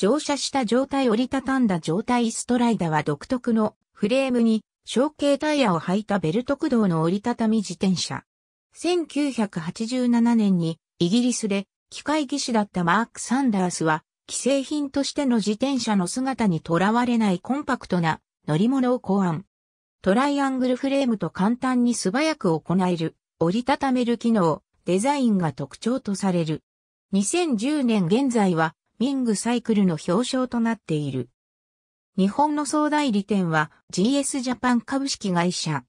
乗車した状態折りたたんだ状態ストライダは独特のフレームに小径タイヤを履いたベルト駆動の折りたたみ自転車。1987年にイギリスで機械技師だったマーク・サンダースは既製品としての自転車の姿にとらわれないコンパクトな乗り物を考案。トライアングルフレームと簡単に素早く行える折りたためる機能、デザインが特徴とされる。2010年現在はミングサイクルの表彰となっている。日本の総代理店は GS ジャパン株式会社。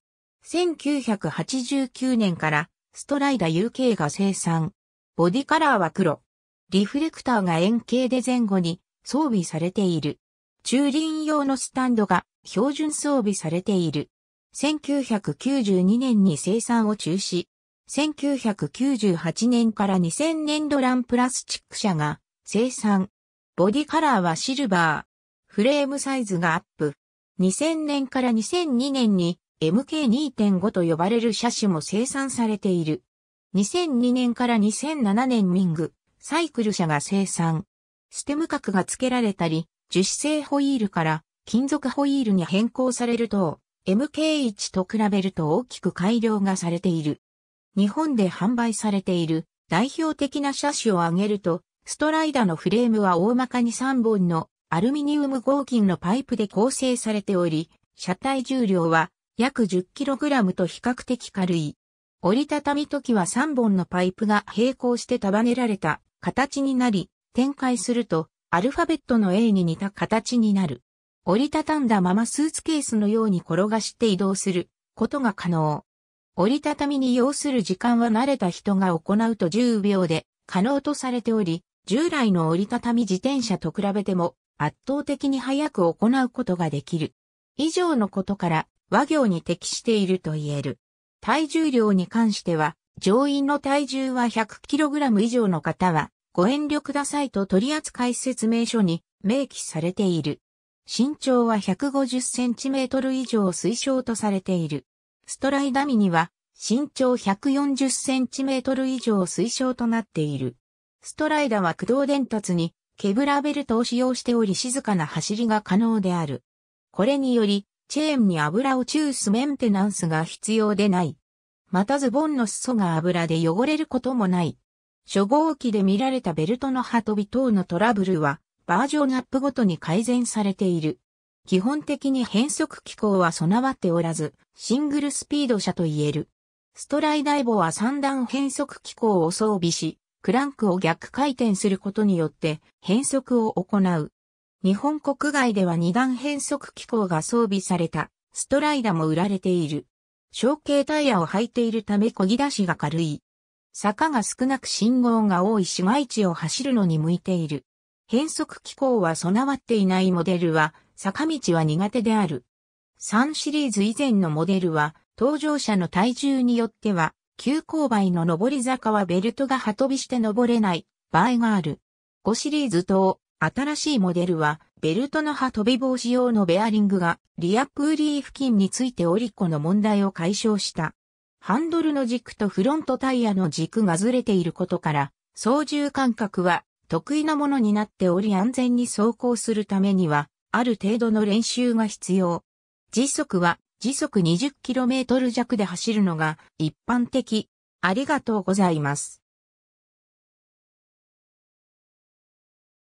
1989年からストライダ UK が生産。ボディカラーは黒。リフレクターが円形で前後に装備されている。駐輪用のスタンドが標準装備されている。1992年に生産を中止。1998年から2000年ドランプラスチック車が生産。ボディカラーはシルバー。フレームサイズがアップ。2000年から2002年に MK2.5 と呼ばれる車種も生産されている。2002年から2007年ミング、サイクル車が生産。ステム角が付けられたり、樹脂製ホイールから金属ホイールに変更されると、MK1 と比べると大きく改良がされている。日本で販売されている代表的な車種を挙げると、ストライダのフレームは大まかに3本のアルミニウム合金のパイプで構成されており、車体重量は約 10kg と比較的軽い。折りたたみ時は3本のパイプが並行して束ねられた形になり、展開するとアルファベットの A に似た形になる。折りたたんだままスーツケースのように転がして移動することが可能。折りたたみに要する時間は慣れた人が行うと10秒で可能とされており、従来の折りたたみ自転車と比べても圧倒的に早く行うことができる。以上のことから和行に適していると言える。体重量に関しては、乗員の体重は 100kg 以上の方は、ご遠慮くださいと取扱説明書に明記されている。身長は 150cm 以上推奨とされている。ストライダミには身長 140cm 以上推奨となっている。ストライダは駆動伝達にケブラベルトを使用しており静かな走りが可能である。これにより、チェーンに油を注すメンテナンスが必要でない。またズボンの裾が油で汚れることもない。初号機で見られたベルトの刃飛び等のトラブルは、バージョンアップごとに改善されている。基本的に変速機構は備わっておらず、シングルスピード車と言える。ストライダイボは三段変速機構を装備し、クランクを逆回転することによって変速を行う。日本国外では二段変速機構が装備されたストライダも売られている。小径タイヤを履いているため漕ぎ出しが軽い。坂が少なく信号が多い市街地を走るのに向いている。変速機構は備わっていないモデルは、坂道は苦手である。3シリーズ以前のモデルは、搭乗者の体重によっては、急勾配の上り坂はベルトが葉飛びして登れない場合がある。5シリーズ等、新しいモデルは、ベルトの葉飛び防止用のベアリングが、リアプーリー付近についておりこの問題を解消した。ハンドルの軸とフロントタイヤの軸がずれていることから、操縦感覚は得意なものになっており安全に走行するためには、ある程度の練習が必要。時速は時速 20km 弱で走るのが一般的。ありがとうございます。